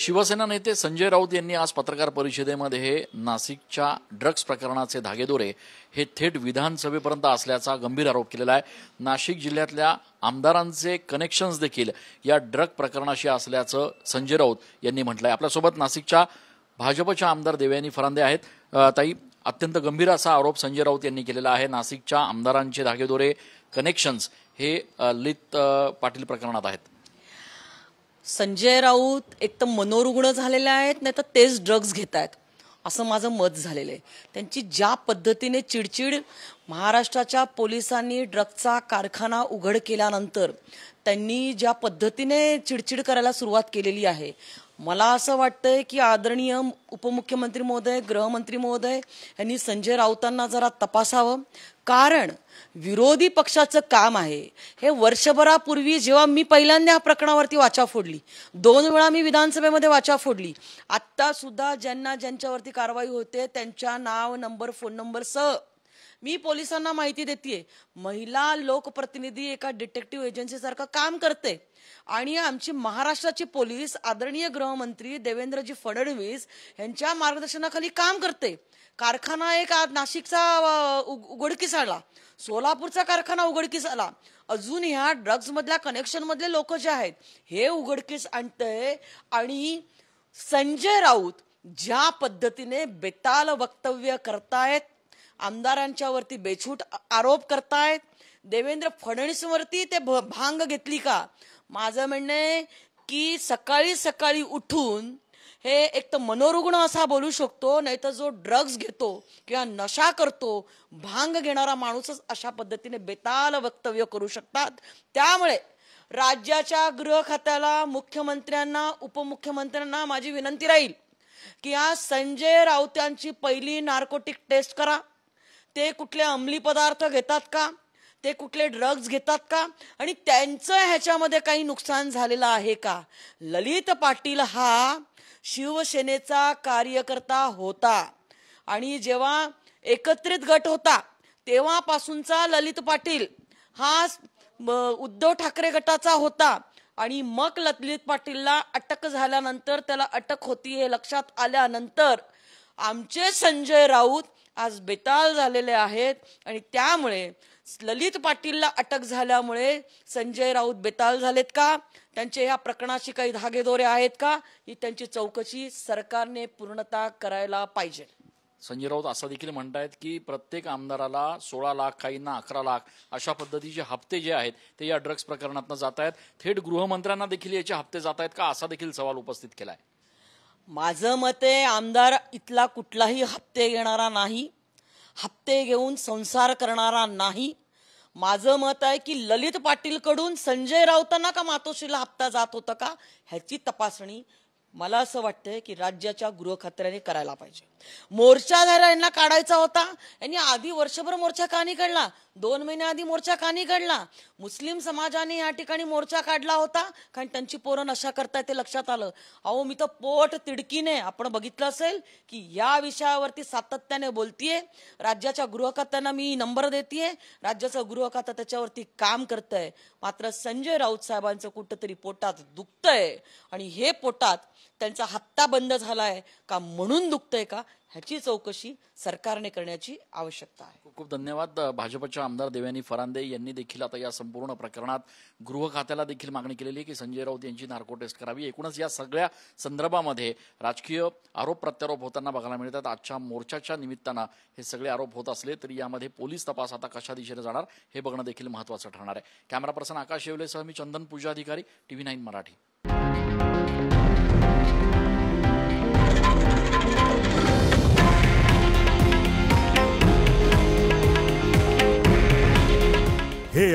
शिवसेना नेते संजय राऊत यांनी आज पत्रकार परिषदेमध्ये हे नाशिकच्या ड्रग्ज प्रकरणाचे धागेदोरे हे थेट विधानसभेपर्यंत असल्याचा गंभीर आरोप केलेला आहे नाशिक जिल्ह्यातल्या आमदारांचे कनेक्शन्स देखील या ड्रग प्रकरणाशी असल्याचं संजय राऊत यांनी म्हटलं आहे आपल्यासोबत नाशिकच्या भाजपच्या आमदार देवयानी फरांदे आहेत ताई अत्यंत गंभीर असा आरोप संजय राऊत यांनी केलेला आहे नाशिकच्या आमदारांचे धागेदोरे कनेक्शन्स हे लित पाटील प्रकरणात आहेत संजय राऊत एक तर मनोरुग्ण झालेले आहेत नाही तर तेच ड्रग्ज घेत आहेत असं माझं मत झालेलं आहे त्यांची ज्या पद्धतीने चिडचिड महाराष्ट्राच्या पोलिसांनी ड्रगचा कारखाना उघड केल्यानंतर त्यांनी ज्या पद्धतीने चिडचिड करायला सुरुवात केलेली आहे मला असं वाटतंय की आदरणीय उपमुख्यमंत्री महोदय गृहमंत्री महोदय यांनी संजय राऊतांना जरा तपासावं कारण विरोधी पक्षाचं काम आहे हे वर्षभरापूर्वी जेव्हा मी पहिल्यांदा ह्या प्रकरणावरती वाचा फोडली दोन वेळा मी विधानसभेमध्ये वाचा फोडली आत्तासुद्धा ज्यांना ज्यांच्यावरती कारवाई होते त्यांच्या नाव नंबर फोन नंबरसह मी पोलिसांना माहिती देते महिला लोकप्रतिनिधी एका डिटेक्टिव्ह एजन्सीसारखं काम करते आणि आमची महाराष्ट्राची पोलीस आदरणीय गृहमंत्री देवेंद्रजी फडणवीस यांच्या मार्गदर्शनाखाली काम करते कारखाना एक नाशिकचा उघडकीस आला सोलापूरचा कारखाना उघडकीस आला अजून ह्या ड्रग्ज मधल्या कनेक्शन मधले लोक जे आहेत हे उघडकीस आणतय आणि संजय राऊत ज्या पद्धतीने बेताल वक्तव्य करतायत आमदारांच्यावरती बेछूट आरोप करतायत देवेंद्र फडणवीसवरती ते भांग घेतली का माझं म्हणणं की सकाळी सकाळी उठून हे एक तर मनोरुग्ण असा बोलू शकतो तर जो ड्रग्ज घेतो किंवा नशा करतो भांग घेणारा माणूसच अशा पद्धतीने बेताल वक्तव्य करू शकतात त्यामुळे राज्याच्या गृह खात्याला मुख्यमंत्र्यांना उपमुख्यमंत्र्यांना माझी विनंती राहील की आज संजय राऊत यांची पहिली नार्कोटिक टेस्ट करा ते कुठले अंमली पदार्थ घेतात का ते कुठले ड्रग्ज घेतात का आणि त्यांचं ह्याच्यामध्ये काही नुकसान झालेलं आहे का ललित पाटील हा शिवसेनेचा कार्यकर्ता होता आणि जेव्हा एकत्रित गट होता तेव्हापासूनचा ललित पाटील हा उद्धव ठाकरे गटाचा होता आणि मग ललित पाटीलला अटक झाल्यानंतर त्याला अटक होती हे लक्षात आल्यानंतर आमचे संजय राऊत आज बेताल झालेले आहेत आणि त्यामुळे ललित पाटीलला अटक झाल्यामुळे संजय राऊत बेताल झालेत का त्यांचे या प्रकरणाशी काही धागेदोरे आहेत का ही त्यांची चौकशी सरकारने पूर्णता करायला पाहिजे संजय राऊत असं देखील म्हणतायत की प्रत्येक आमदाराला सोळा लाख काहींना अकरा लाख अशा पद्धतीचे हप्ते जे आहेत ते या ड्रग्ज प्रकरणातून जात आहेत थेट गृहमंत्र्यांना देखील याचे हप्ते जात आहेत का असा देखील सवाल उपस्थित केला आहे माझं मते आमदार इथला कुठलाही हप्ते घेणारा नाही हप्ते घेऊन संसार करणारा नाही माझं मत आहे की ललित पाटीलकडून संजय राऊतांना का मातोश्रीला हप्ता जात होता का ह्याची तपासणी मला असं वाटतंय की राज्याच्या खात्याने करायला पाहिजे मोर्चाधारा यांना काढायचा होता यांनी आधी वर्षभर मोर्चा का नाही काढला दोन आधी मोर्चा का नाही काढला मुस्लिम समाजाने या ठिकाणी मोर्चा काढला होता कारण त्यांची पोरं नशा करताय ते लक्षात आलं अहो मी तर पोट तिडकीने आपण बघितलं असेल की या विषयावरती सातत्याने बोलतीये राज्याच्या खात्यांना मी नंबर देतीये राज्याचं गृहखातं त्याच्यावरती काम करतंय मात्र संजय राऊत साहेबांचं कुठंतरी पोटात दुखतंय आणि हे पोटात त्यांचा हप्ता बंद झाला आहे का म्हणून दुखतंय का ह्याची चौकशी सरकारने करण्याची आवश्यकता आहे खूप खूप धन्यवाद भाजपच्या आमदार देवयानी फरांदे यांनी देखील आता या संपूर्ण प्रकरणात गृह खात्याला देखील मागणी केलेली आहे की संजय राऊत यांची नार्को टेस्ट करावी एकूणच या सगळ्या संदर्भामध्ये राजकीय आरोप प्रत्यारोप होताना बघायला मिळतात आजच्या मोर्चाच्या निमित्तानं हे सगळे आरोप होत असले तरी यामध्ये पोलीस तपास आता कशा दिशेने जाणार हे बघणं देखील महत्वाचं ठरणार आहे कॅमेरा पर्सन आकाश येवलेसह मी चंदन पूजा अधिकारी टीव्ही नाईन मराठी